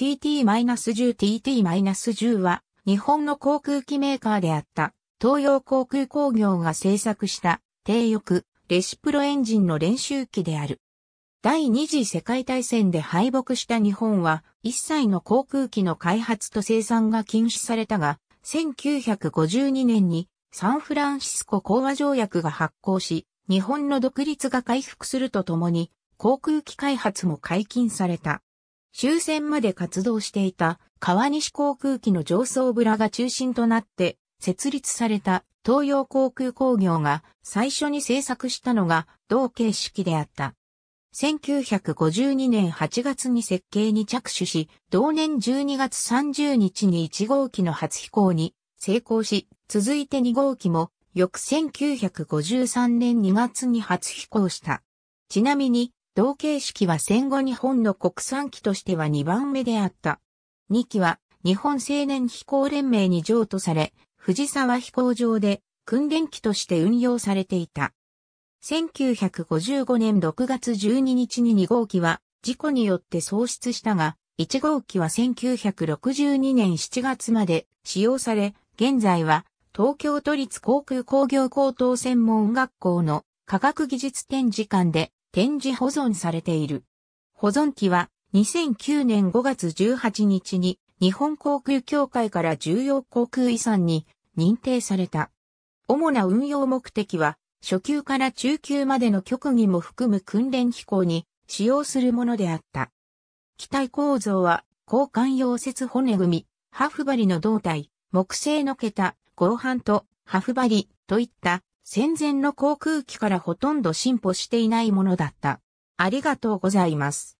TT-10TT-10 は日本の航空機メーカーであった東洋航空工業が製作した低翼レシプロエンジンの練習機である。第二次世界大戦で敗北した日本は一切の航空機の開発と生産が禁止されたが、1952年にサンフランシスコ講和条約が発効し、日本の独立が回復するとともに航空機開発も解禁された。終戦まで活動していた川西航空機の上層部らが中心となって設立された東洋航空工業が最初に制作したのが同形式であった。1952年8月に設計に着手し、同年12月30日に1号機の初飛行に成功し、続いて2号機も翌1953年2月に初飛行した。ちなみに、同形式は戦後日本の国産機としては2番目であった。2機は日本青年飛行連盟に譲渡され、藤沢飛行場で訓練機として運用されていた。1955年6月12日に2号機は事故によって喪失したが、1号機は1962年7月まで使用され、現在は東京都立航空工業高等専門学校の科学技術展示館で展示保存されている。保存機は2009年5月18日に日本航空協会から重要航空遺産に認定された。主な運用目的は初級から中級までの局技も含む訓練飛行に使用するものであった。機体構造は交換溶接骨組み、ハフバリの胴体、木製の桁、合板とハフバリといった戦前の航空機からほとんど進歩していないものだった。ありがとうございます。